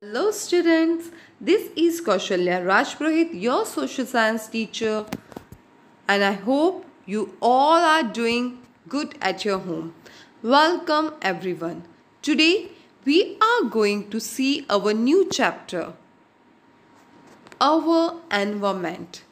Hello students, this is Kaushalya Rajprohit, your social science teacher and I hope you all are doing good at your home. Welcome everyone. Today we are going to see our new chapter, Our Environment.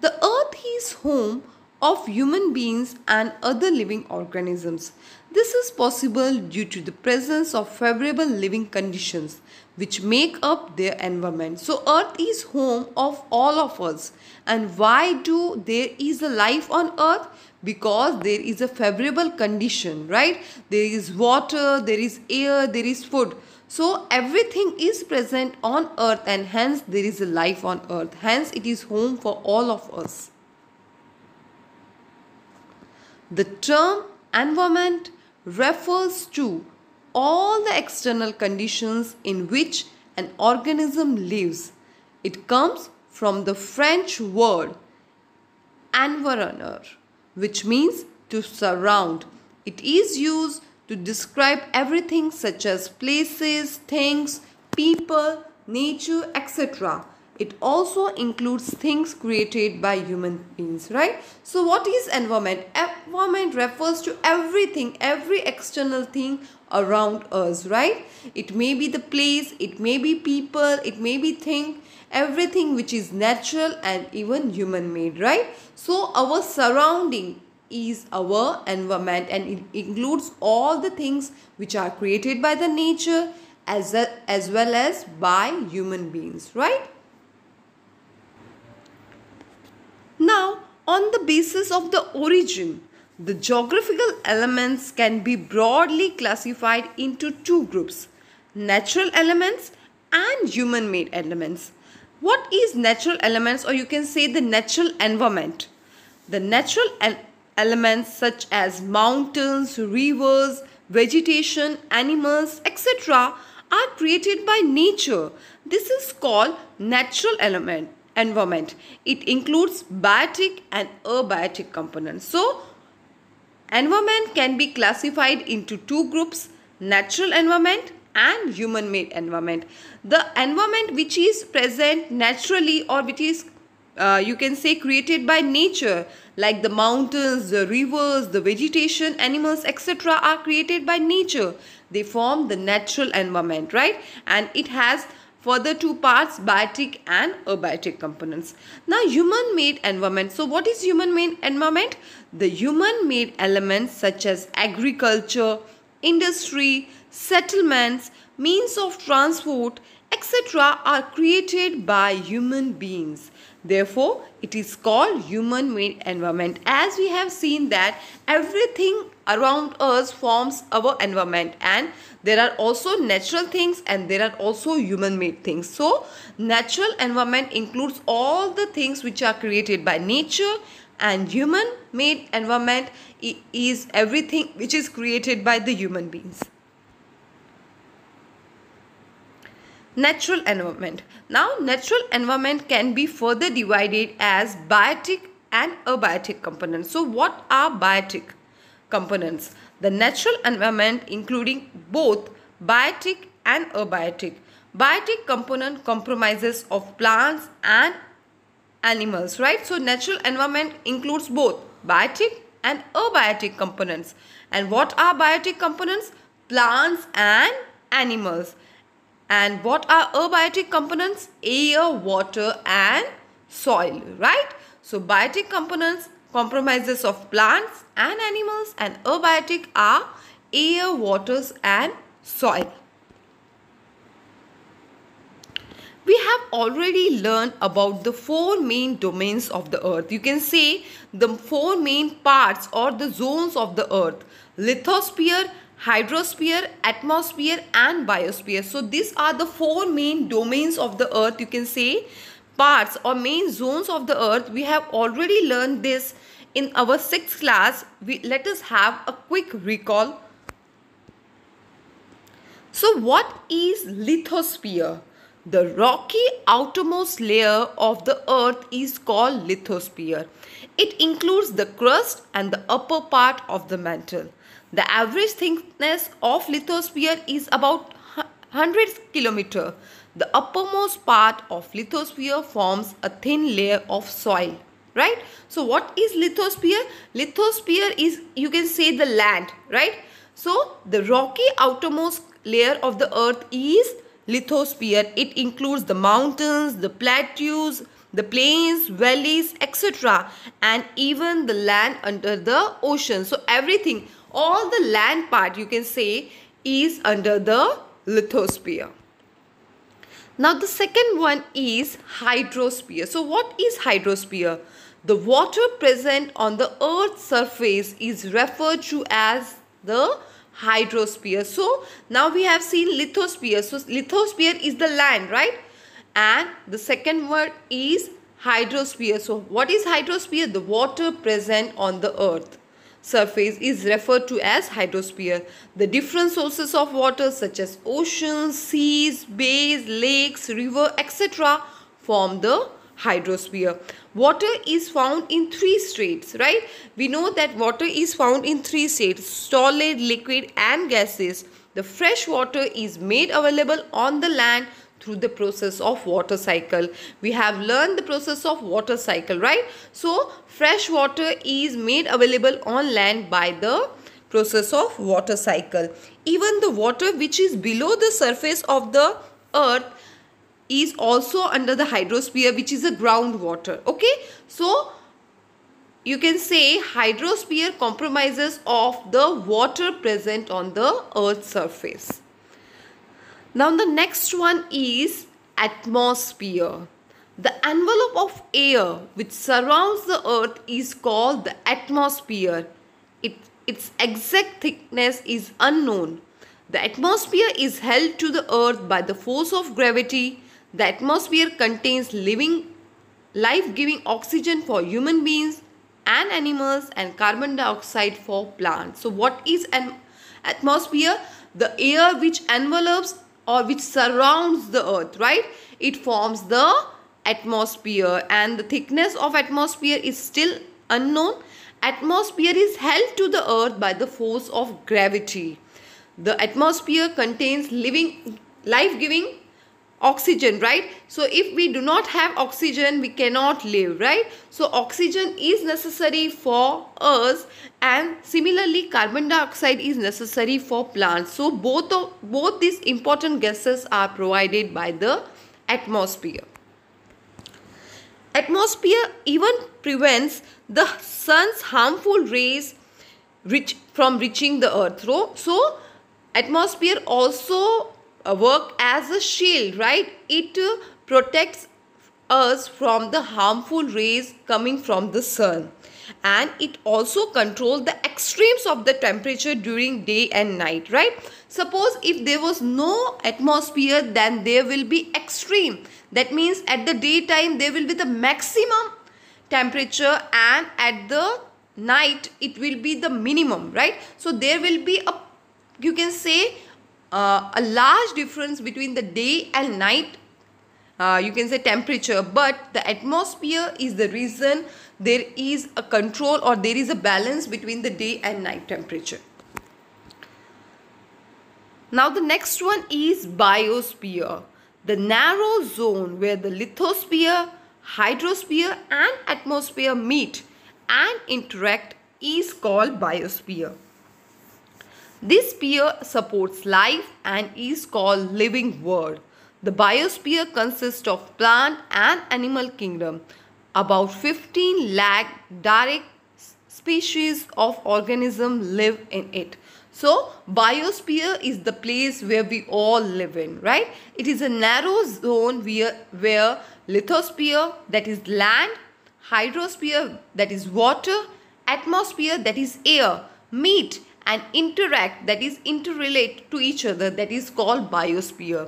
The earth is home of human beings and other living organisms. This is possible due to the presence of favorable living conditions which make up their environment. So earth is home of all of us. And why do there is a life on earth? Because there is a favorable condition, right? There is water, there is air, there is food. So everything is present on earth and hence there is a life on earth. Hence it is home for all of us. The term environment refers to all the external conditions in which an organism lives. It comes from the French word environner, which means to surround. It is used to describe everything such as places, things, people, nature, etc it also includes things created by human beings right so what is environment environment refers to everything every external thing around us right it may be the place it may be people it may be thing everything which is natural and even human made right so our surrounding is our environment and it includes all the things which are created by the nature as, a, as well as by human beings right Now, on the basis of the origin, the geographical elements can be broadly classified into two groups natural elements and human made elements. What is natural elements, or you can say the natural environment? The natural elements such as mountains, rivers, vegetation, animals, etc., are created by nature. This is called natural element environment. It includes biotic and abiotic components. So, environment can be classified into two groups, natural environment and human-made environment. The environment which is present naturally or which is uh, you can say created by nature like the mountains, the rivers, the vegetation, animals etc. are created by nature. They form the natural environment, right? And it has for the two parts biotic and abiotic components. Now human made environment. So what is human made environment? The human made elements such as agriculture, industry, settlements, means of transport, etc. are created by human beings. Therefore, it is called human made environment. As we have seen that everything around us forms our environment and there are also natural things and there are also human made things so natural environment includes all the things which are created by nature and human made environment is everything which is created by the human beings natural environment now natural environment can be further divided as biotic and abiotic components so what are biotic components the natural environment including both biotic and abiotic. Biotic component compromises of plants and animals, right? So natural environment includes both biotic and abiotic components. And what are biotic components? Plants and animals. And what are abiotic components? Air, water and soil, right? So biotic components compromises of plants and animals and abiotic are air, waters and soil. We have already learned about the four main domains of the earth. You can say the four main parts or the zones of the earth. Lithosphere, hydrosphere, atmosphere and biosphere. So these are the four main domains of the earth you can say parts or main zones of the earth we have already learned this in our sixth class we let us have a quick recall so what is lithosphere the rocky outermost layer of the earth is called lithosphere it includes the crust and the upper part of the mantle the average thickness of lithosphere is about 100 kilometer the uppermost part of lithosphere forms a thin layer of soil. Right? So what is lithosphere? Lithosphere is, you can say the land. Right? So the rocky outermost layer of the earth is lithosphere. It includes the mountains, the plateaus, the plains, valleys, etc. and even the land under the ocean. So everything, all the land part you can say is under the lithosphere. Now the second one is hydrosphere. So what is hydrosphere? The water present on the earth's surface is referred to as the hydrosphere. So now we have seen lithosphere. So lithosphere is the land, right? And the second word is hydrosphere. So what is hydrosphere? The water present on the earth surface is referred to as hydrosphere. The different sources of water such as oceans, seas, bays, lakes, river etc. form the hydrosphere. Water is found in three states, right? We know that water is found in three states, solid, liquid and gases. The fresh water is made available on the land through the process of water cycle. We have learned the process of water cycle, right? So, fresh water is made available on land by the process of water cycle. Even the water which is below the surface of the earth is also under the hydrosphere which is the groundwater, okay? So, you can say hydrosphere compromises of the water present on the earth's surface. Now the next one is atmosphere. The envelope of air which surrounds the earth is called the atmosphere. It, its exact thickness is unknown. The atmosphere is held to the earth by the force of gravity. The atmosphere contains living life-giving oxygen for human beings and animals and carbon dioxide for plants. So what is an atmosphere? The air which envelopes or which surrounds the earth right it forms the atmosphere and the thickness of atmosphere is still unknown atmosphere is held to the earth by the force of gravity the atmosphere contains living life giving oxygen right so if we do not have oxygen we cannot live right so oxygen is necessary for us and similarly carbon dioxide is necessary for plants so both of both these important gases are provided by the atmosphere atmosphere even prevents the sun's harmful rays reach, from reaching the earth so atmosphere also work as a shield, right? It uh, protects us from the harmful rays coming from the sun and it also controls the extremes of the temperature during day and night right suppose if there was no atmosphere then there will be extreme that means at the daytime there will be the maximum temperature and at the night it will be the minimum right so there will be a you can say uh, a large difference between the day and night uh, you can say temperature but the atmosphere is the reason there is a control or there is a balance between the day and night temperature now the next one is biosphere the narrow zone where the lithosphere hydrosphere and atmosphere meet and interact is called biosphere this sphere supports life and is called living world. The biosphere consists of plant and animal kingdom. About 15 lakh direct species of organism live in it. So biosphere is the place where we all live in, right? It is a narrow zone where, where lithosphere that is land, hydrosphere that is water, atmosphere that is air, meet and interact that is interrelate to each other that is called biosphere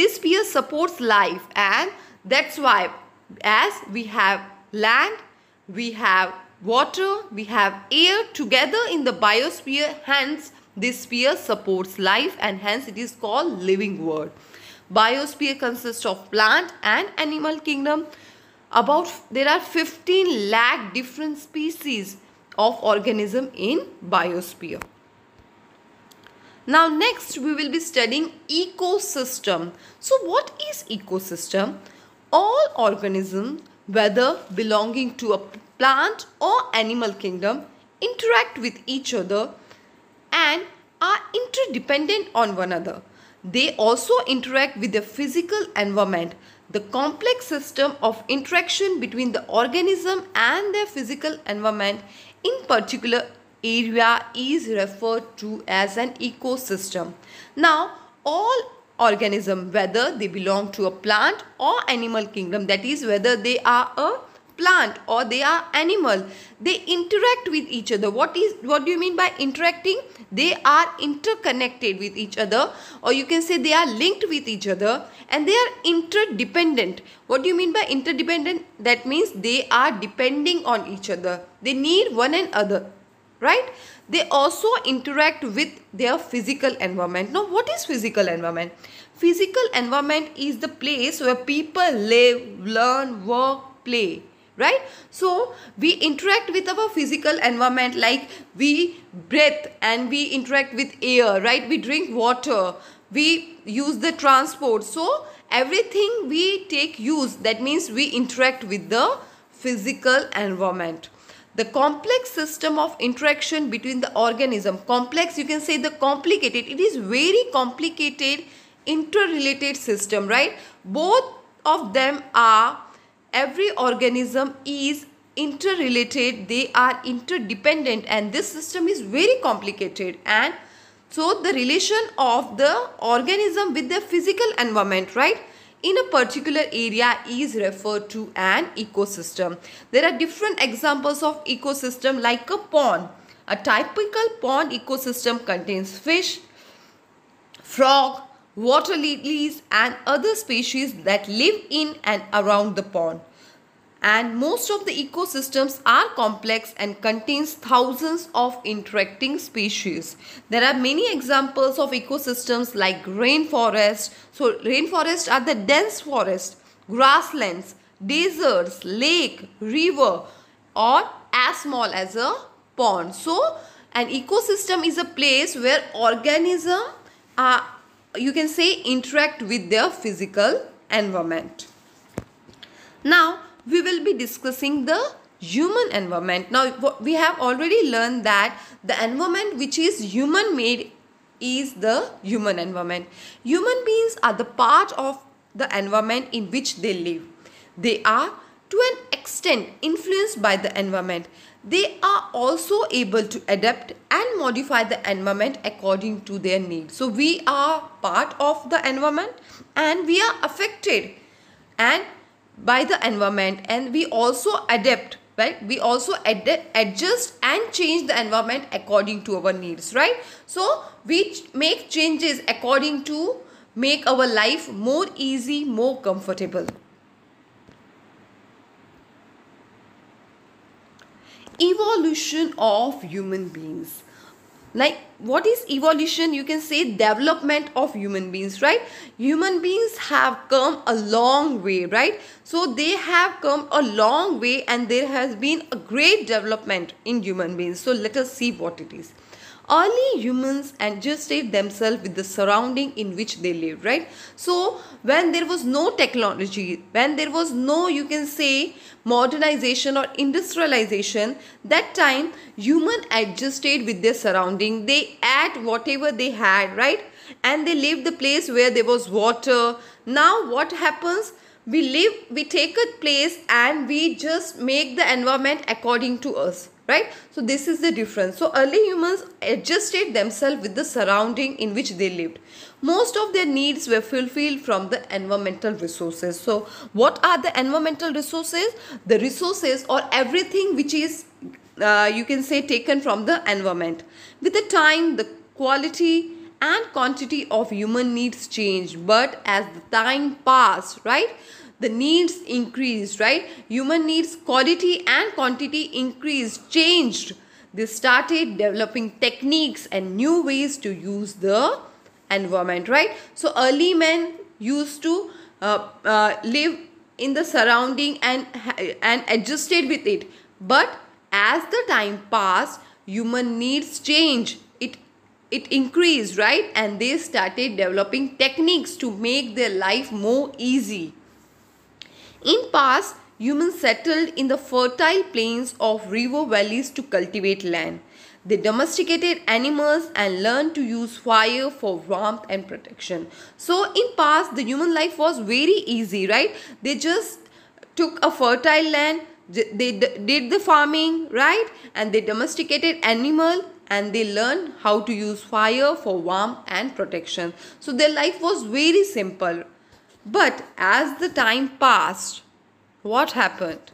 this sphere supports life and that's why as we have land we have water we have air together in the biosphere hence this sphere supports life and hence it is called living world biosphere consists of plant and animal kingdom about there are 15 lakh different species of organism in biosphere now next we will be studying ecosystem. So what is ecosystem? All organisms whether belonging to a plant or animal kingdom interact with each other and are interdependent on one another. They also interact with the physical environment. The complex system of interaction between the organism and their physical environment in particular area is referred to as an ecosystem. Now, all organism whether they belong to a plant or animal kingdom that is whether they are a plant or they are animal they interact with each other what is what do you mean by interacting they are interconnected with each other or you can say they are linked with each other and they are interdependent what do you mean by interdependent that means they are depending on each other they need one another right they also interact with their physical environment now what is physical environment physical environment is the place where people live learn work play right so we interact with our physical environment like we breathe and we interact with air right we drink water we use the transport so everything we take use that means we interact with the physical environment the complex system of interaction between the organism complex you can say the complicated it is very complicated interrelated system right both of them are every organism is interrelated they are interdependent and this system is very complicated and so the relation of the organism with the physical environment right in a particular area is referred to an ecosystem. There are different examples of ecosystem like a pond. A typical pond ecosystem contains fish, frog, water lilies and other species that live in and around the pond and most of the ecosystems are complex and contains thousands of interacting species. There are many examples of ecosystems like rainforest. So rainforests are the dense forest, grasslands, deserts, lake, river or as small as a pond. So an ecosystem is a place where organism are uh, you can say interact with their physical environment. Now we will be discussing the human environment. Now, we have already learned that the environment which is human made is the human environment. Human beings are the part of the environment in which they live. They are to an extent influenced by the environment. They are also able to adapt and modify the environment according to their needs. So we are part of the environment and we are affected and by the environment and we also adapt right we also ad adjust and change the environment according to our needs right so we ch make changes according to make our life more easy more comfortable evolution of human beings like what is evolution you can say development of human beings right human beings have come a long way right so they have come a long way and there has been a great development in human beings so let us see what it is early humans adjusted themselves with the surrounding in which they lived right so when there was no technology when there was no you can say modernization or industrialization that time human adjusted with their surrounding they ate whatever they had right and they lived the place where there was water now what happens we live we take a place and we just make the environment according to us right so this is the difference so early humans adjusted themselves with the surrounding in which they lived most of their needs were fulfilled from the environmental resources so what are the environmental resources the resources or everything which is uh, you can say taken from the environment with the time the quality and quantity of human needs changed but as the time passed right the needs increased, right? Human needs, quality and quantity increased, changed. They started developing techniques and new ways to use the environment, right? So early men used to uh, uh, live in the surrounding and, and adjusted with it. But as the time passed, human needs change. It it increased, right? And they started developing techniques to make their life more easy. In past, humans settled in the fertile plains of river valleys to cultivate land. They domesticated animals and learned to use fire for warmth and protection. So in past, the human life was very easy, right? They just took a fertile land, they did the farming, right? And they domesticated animal and they learned how to use fire for warmth and protection. So their life was very simple, but as the time passed, what happened?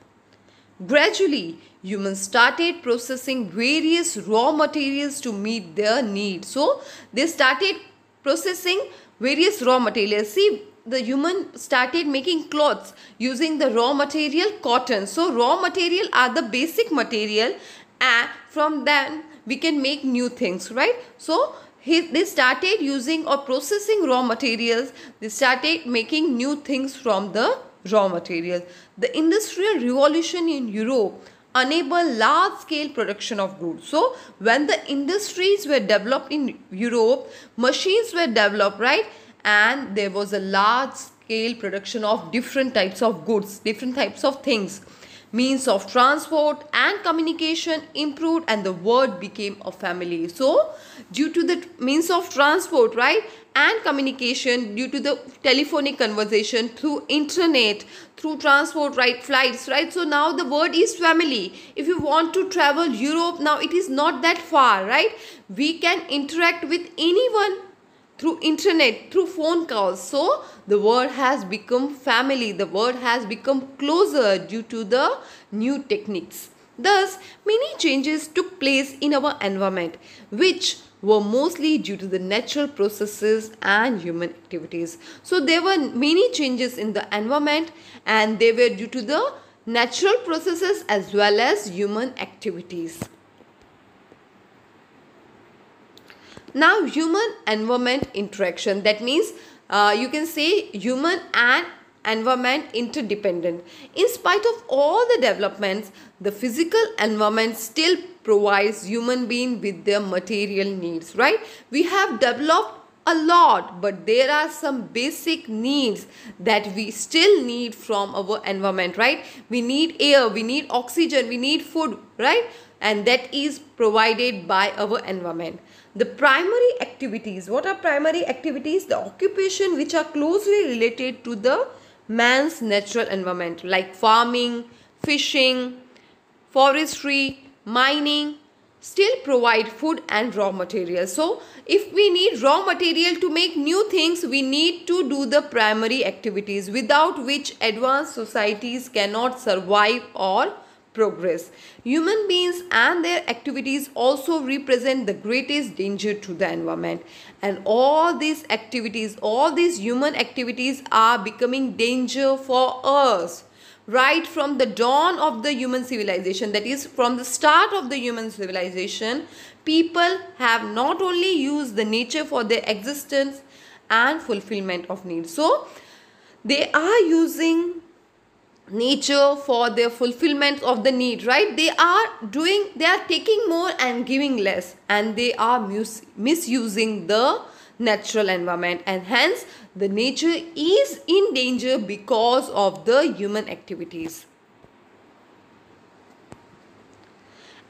Gradually, humans started processing various raw materials to meet their needs. So, they started processing various raw materials. See, the human started making clothes using the raw material cotton. So, raw material are the basic material and from them we can make new things, right? So, he, they started using or processing raw materials. They started making new things from the raw materials. The industrial revolution in Europe enabled large scale production of goods. So when the industries were developed in Europe, machines were developed, right? And there was a large scale production of different types of goods, different types of things means of transport and communication improved and the word became a family so due to the means of transport right and communication due to the telephonic conversation through internet through transport right flights right so now the word is family if you want to travel europe now it is not that far right we can interact with anyone through internet, through phone calls. So the world has become family. The world has become closer due to the new techniques. Thus, many changes took place in our environment, which were mostly due to the natural processes and human activities. So, there were many changes in the environment and they were due to the natural processes as well as human activities. Now human environment interaction that means uh, you can say human and environment interdependent. In spite of all the developments, the physical environment still provides human being with their material needs, right? We have developed a lot, but there are some basic needs that we still need from our environment, right? We need air, we need oxygen, we need food, right? and that is provided by our environment. The primary activities, what are primary activities? The occupation which are closely related to the man's natural environment like farming, fishing, forestry, mining, still provide food and raw material so if we need raw material to make new things we need to do the primary activities without which advanced societies cannot survive or progress. Human beings and their activities also represent the greatest danger to the environment. And all these activities, all these human activities are becoming danger for us. Right from the dawn of the human civilization, that is, from the start of the human civilization, people have not only used the nature for their existence and fulfillment of needs. So, they are using nature for their fulfillment of the need right they are doing they are taking more and giving less and they are mis- misusing the natural environment and hence the nature is in danger because of the human activities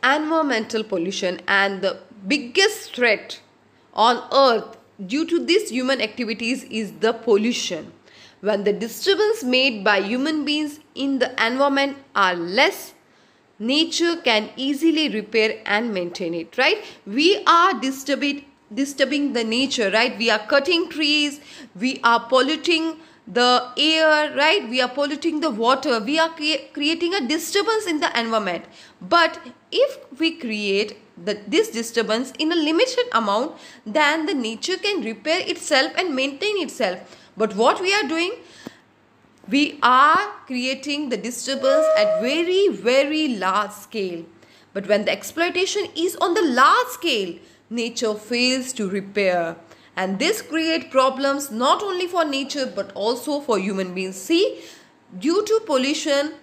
environmental pollution and the biggest threat on earth due to these human activities is the pollution when the disturbance made by human beings in the environment are less nature can easily repair and maintain it right we are disturbing disturbing the nature right we are cutting trees we are polluting the air right we are polluting the water we are cre creating a disturbance in the environment but if we create the, this disturbance in a limited amount then the nature can repair itself and maintain itself but what we are doing, we are creating the disturbance at very, very large scale. But when the exploitation is on the large scale, nature fails to repair. And this create problems not only for nature but also for human beings. See, due to pollution,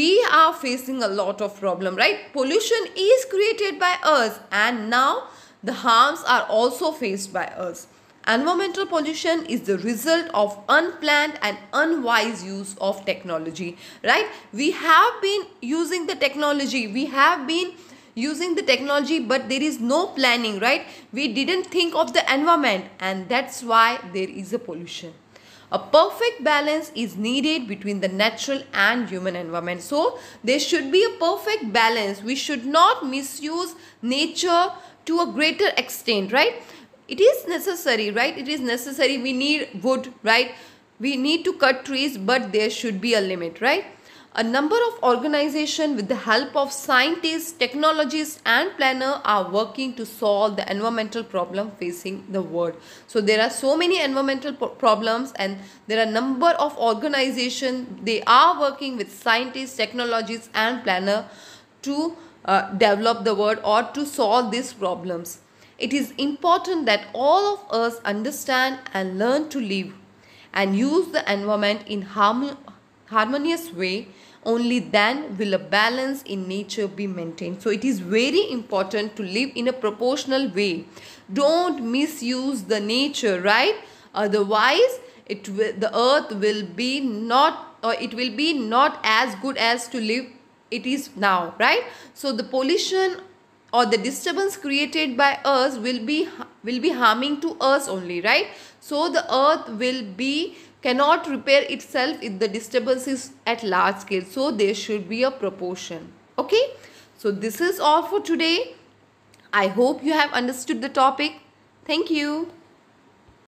we are facing a lot of problem, right? Pollution is created by us and now the harms are also faced by us. Environmental pollution is the result of unplanned and unwise use of technology, right? We have been using the technology, we have been using the technology but there is no planning right we didn't think of the environment and that's why there is a pollution a perfect balance is needed between the natural and human environment so there should be a perfect balance we should not misuse nature to a greater extent right it is necessary right it is necessary we need wood right we need to cut trees but there should be a limit right a number of organizations with the help of scientists, technologists and planner are working to solve the environmental problem facing the world. So there are so many environmental problems and there are number of organizations they are working with scientists, technologists and planner to uh, develop the world or to solve these problems it is important that all of us understand and learn to live and use the environment in harm harmonious way only then will a balance in nature be maintained so it is very important to live in a proportional way don't misuse the nature right otherwise it will, the earth will be not or it will be not as good as to live it is now right so the pollution or the disturbance created by us will be will be harming to us only right so the earth will be cannot repair itself if the disturbance is at large scale so there should be a proportion okay so this is all for today i hope you have understood the topic thank you